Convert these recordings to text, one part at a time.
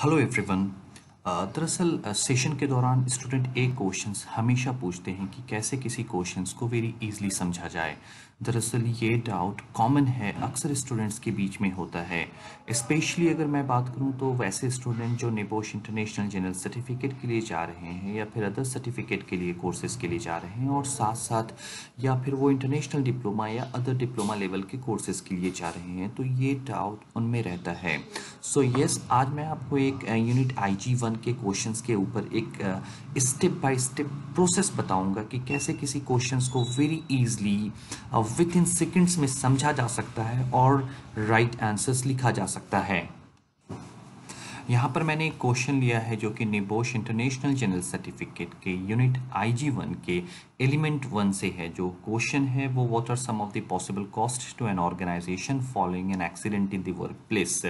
Hello everyone, दरअसल session के दौरान स्टूडेंट एक क्वेश्चंस हमेशा पूछते हैं कि कैसे किसी क्वेश्चंस को वेरी इजीली समझा जाए दरअसल ये डाउट कॉमन है अक्सर स्टूडेंट्स के बीच में होता है स्पेशली अगर मैं बात करूं तो वैसे स्टूडेंट जो निबोश इंटरनेशनल जनरल सर्टिफिकेट के लिए जा रहे हैं या फिर अदर सर्टिफिकेट के लिए कोर्सेज के लिए जा रहे हैं और साथ साथ या फिर वो इंटरनेशनल डिप्लोमा या अदर डिप्लोमा लेवल के कोर्सेज के लिए जा रहे हैं तो ये डाउट उनमें रहता है सो so, येस yes, आज मैं आपको एक unit I G one one के क्वेश्चंस के ऊपर एक स्टेप बाय स्टेप प्रोसेस बताऊंगा कि कैसे किसी क्वेश्चंस को very easily within seconds में समझा जा सकता है और राइट right आंसर्स लिखा जा सकता है यहाँ पर मैंने एक क्वेश्चन लिया है जो कि निबोश इंटरनेशनल जनरल सर्टिफिकेट के यूनिट आई जी वन के एलिमेंट वन से है जो क्वेश्चन है वो what are some of the possible cost to an organisation following an accident in the workplace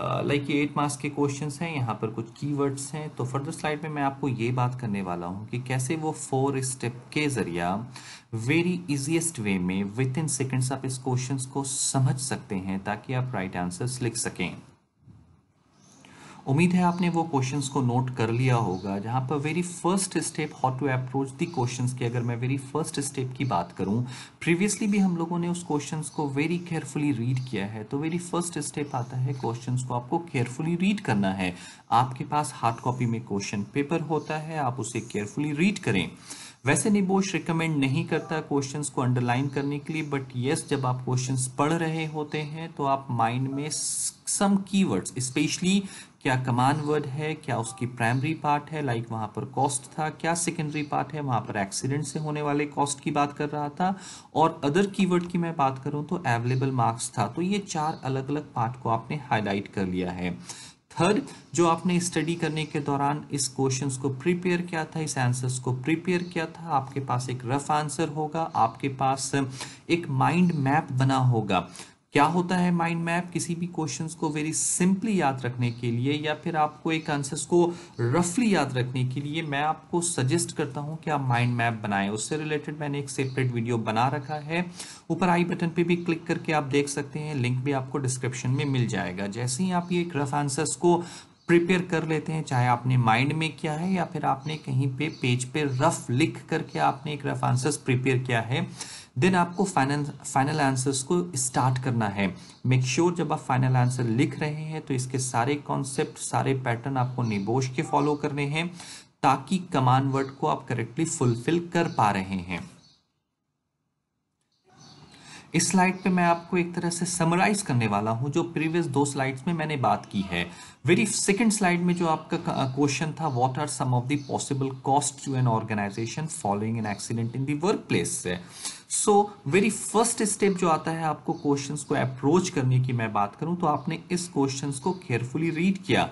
like ये एट मार्क्स के question हैं यहाँ पर कुछ की हैं तो फर्दर स्लाइड में मैं आपको ये बात करने वाला हूँ कि कैसे वो फोर स्टेप के ज़रिया वेरी इजिएस्ट वे में विद इन सेकेंड्स आप इस क्वेश्चन को समझ सकते हैं ताकि आप राइट right आंसर्स लिख सकें उम्मीद है आपने वो क्वेश्चंस को नोट कर लिया होगा जहाँ पर very first step how to approach the questions की अगर मैं वेरी फर्स्ट स्टेप की बात करूँ प्रीवियसली भी हम लोगों ने उस क्वेश्चंस को वेरी केयरफुली रीड किया है तो वेरी फर्स्ट स्टेप आता है क्वेश्चंस को आपको केयरफुली रीड करना है आपके पास हार्ड कॉपी में क्वेश्चन पेपर होता है आप उसे केयरफुली रीड करें वैसे निबोश रिकमेंड नहीं करता क्वेश्चंस को अंडरलाइन करने के लिए बट यस जब आप क्वेश्चंस पढ़ रहे होते हैं तो आप माइंड में सम कीवर्ड्स स्पेशली क्या कमान वर्ड है क्या उसकी प्राइमरी पार्ट है लाइक like पर कॉस्ट था क्या सेकेंडरी पार्ट है वहां पर एक्सीडेंट से होने वाले कॉस्ट की बात कर रहा था और अदर कीवर्ड की मैं बात करूँ तो अवेलेबल मार्क्स था तो ये चार अलग अलग पार्ट को आपने हाईलाइट कर लिया है थर्ड जो आपने स्टडी करने के दौरान इस क्वेश्चन को प्रिपेयर किया था इस आंसर्स को प्रिपेयर किया था आपके पास एक रफ आंसर होगा आपके पास एक माइंड मैप बना होगा क्या होता है माइंड मैप किसी भी क्वेश्चन को वेरी सिंपली याद रखने के लिए या फिर आपको एक आंसर्स को रफली याद रखने के लिए मैं आपको सजेस्ट करता हूं कि आप माइंड मैप बनाएं उससे रिलेटेड मैंने एक सेपरेट वीडियो बना रखा है ऊपर आई बटन पे भी क्लिक करके आप देख सकते हैं लिंक भी आपको डिस्क्रिप्शन में मिल जाएगा जैसे ही आप ये एक रफ आंसर्स को प्रिपेयर कर लेते हैं चाहे आपने माइंड में किया है या फिर आपने कहीं पे पेज पे रफ लिख करके आपने एक रफ आंसर्स प्रिपेयर किया है देन आपको फाइनल फाइनल आंसर्स को स्टार्ट करना है मेक श्योर sure जब आप फाइनल आंसर लिख रहे हैं तो इसके सारे कॉन्सेप्ट सारे पैटर्न आपको निबोश के फॉलो करने हैं ताकि कमान वर्ड को आप करेक्टली फुलफिल कर पा रहे हैं इस स्लाइड पे मैं आपको एक तरह से समराइज करने वाला हूँ जो प्रीवियस दो स्लाइड्स में मैंने बात की है वेरी सेकंड स्लाइड में जो आपका क्वेश्चन था what are some of the possible cost to an organisation following an accident in the workplace so very first step जो आता है आपको क्वेश्चंस को अप्रोच करने की मैं बात करूं तो आपने इस क्वेश्चंस को केयरफुली रीड किया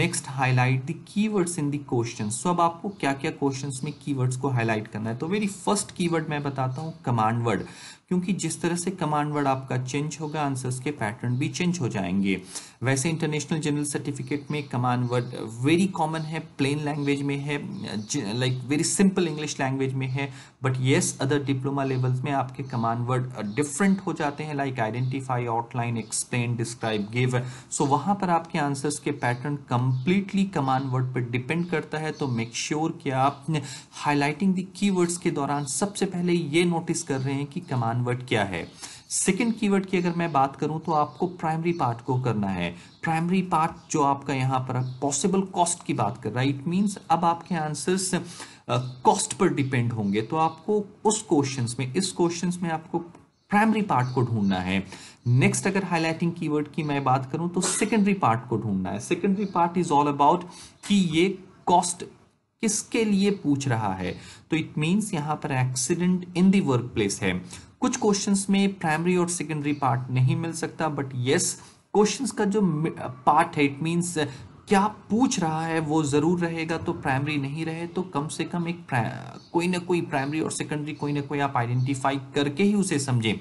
next highlight the keywords in the questions so अब आपको क्या क्या क्वेश्चंस में कीवर्ड्स को हाईलाइट करना है तो वेरी फर्स्ट कीवर्ड मैं बताता हूं कमांड वर्ड क्योंकि जिस तरह से कमांड वर्ड आपका चेंज होगा आंसर्स के पैटर्न भी चेंज हो जाएंगे वैसे इंटरनेशनल जनरल सर्टिफिकेट में कमांड वर्ड वेरी कॉमन है प्लेन लैंग्वेज में है like very simple English language में है but yes other diploma levels में आपके कमांड वर्ड डिफरेंट हो जाते हैं like identify outline explain describe give so वहां पर आपके आंसर्स के पैटर्न कंप्लीटली कमांड वर्ड पर डिपेंड करता है तो मेक श्योर sure कि आप हाईलाइटिंग द वर्ड्स के दौरान सबसे पहले ये नोटिस कर रहे हैं कि कमांड कन्वर्ट किया है सेकंड कीवर्ड की अगर मैं बात करूं तो आपको प्राइमरी पार्ट को करना है प्राइमरी पार्ट जो आपका यहां पर पॉसिबल कॉस्ट की बात कर रहा है इट मीन्स अब आपके आंसर्स कॉस्ट पर डिपेंड होंगे तो आपको उस क्वेश्चंस में इस क्वेश्चंस में आपको प्राइमरी पार्ट को ढूंढना है नेक्स्ट अगर हाईलाइटिंग कीवर्ड की मैं बात करूं तो सेकेंडरी पार्ट को ढूंढना है secondary part is all about कि ये कॉस्ट किसके लिए पूछ रहा है तो इट मीन्स यहां पर accident in the workplace है कुछ क्वेश्चंस में प्राइमरी और सेकेंडरी पार्ट नहीं मिल सकता बट येस क्वेश्चंस का जो पार्ट है इट मीन्स क्या पूछ रहा है वो ज़रूर रहेगा तो प्राइमरी नहीं रहे तो कम से कम एक कोई ना कोई प्राइमरी और सेकेंडरी कोई ना कोई आप आइडेंटिफाई करके ही उसे समझें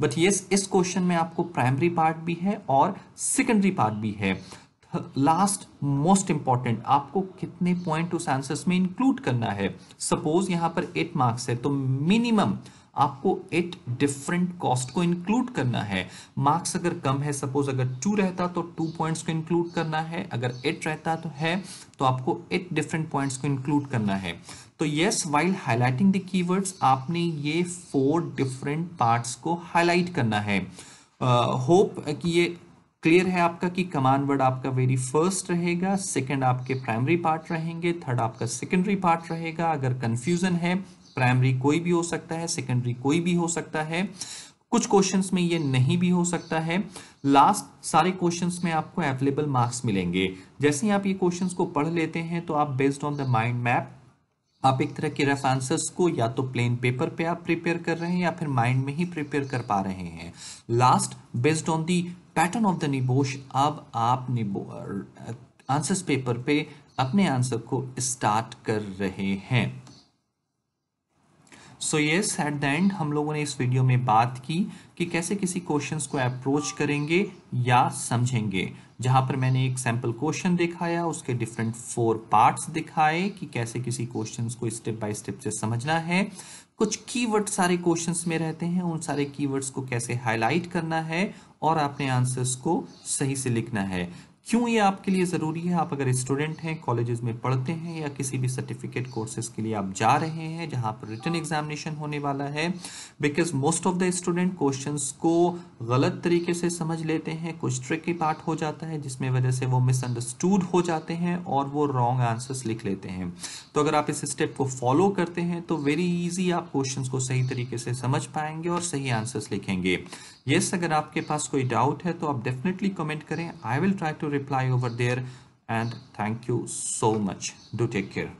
बट यस इस क्वेश्चन में आपको प्राइमरी पार्ट भी है और सेकेंडरी पार्ट भी है लास्ट मोस्ट इंपॉर्टेंट आपको कितने पॉइंट उस आंसर्स में इंक्लूड करना है सपोज यहाँ पर एट मार्क्स है तो मिनिमम आपको एट डिफरेंट कॉस्ट को इंक्लूड करना है मार्क्स अगर कम है सपोज अगर टू रहता तो टू पॉइंट्स को इंक्लूड करना है अगर एट रहता तो है तो आपको एट डिफरेंट पॉइंट्स को इंक्लूड करना है तो yes while highlighting the keywords आपने ये फोर डिफरेंट पार्ट्स को हाईलाइट करना है होप uh, कि ये क्लियर है आपका कि कमांड वर्ड आपका वेरी फर्स्ट रहेगा सेकंड आपके प्राइमरी पार्ट रहेंगे थर्ड आपका सेकेंडरी पार्ट रहेगा अगर कंफ्यूजन है प्राइमरी कोई भी हो सकता है सेकेंडरी कोई भी हो सकता है कुछ क्वेश्चंस में ये नहीं भी हो सकता है लास्ट सारे क्वेश्चंस में आपको अवेलेबल मार्क्स मिलेंगे जैसे ही आप ये क्वेश्चंस को पढ़ लेते हैं तो आप based on the mind map आप एक तरह के रफ आंसर्स को या तो प्लेन पेपर पे आप प्रिपेयर कर रहे हैं या फिर माइंड में ही प्रिपेयर कर पा रहे हैं last based on the pattern of the NEBOSH अब आप निबो आंसर्स पेपर पे अपने आंसर को स्टार्ट कर रहे हैं so yes at the end हम लोगों ने इस वीडियो में बात की कि कैसे किसी क्वेश्चन को अप्रोच करेंगे या समझेंगे जहां पर मैंने एक सैम्पल क्वेश्चन दिखाया उसके डिफरेंट फोर पार्ट्स दिखाए कि कैसे किसी क्वेश्चन को स्टेप बाय स्टेप से समझना है कुछ कीवर्ड सारे क्वेश्चन में रहते हैं उन सारे कीवर्ड्स को कैसे हाईलाइट करना है और अपने आंसर्स को सही से लिखना है क्यों ये आपके लिए ज़रूरी है आप अगर स्टूडेंट हैं कॉलेजेस में पढ़ते हैं या किसी भी सर्टिफिकेट कोर्सेज के लिए आप जा रहे हैं जहां पर रिटर्न एग्जामिनेशन होने वाला है because most of the student questions को गलत तरीके से समझ लेते हैं कुछ ट्रिकी पार्ट हो जाता है जिसमें वजह से वो मिसअंडरस्टूड हो जाते हैं और वो रॉन्ग आंसर्स लिख लेते हैं तो अगर आप इस स्टेप को फॉलो करते हैं तो वेरी ईजी आप क्वेश्चन को सही तरीके से समझ पाएंगे और सही आंसर्स लिखेंगे येस yes, अगर आपके पास कोई डाउट है तो आप डेफिनेटली कमेंट करें I will try to reply over there and thank you so much do take care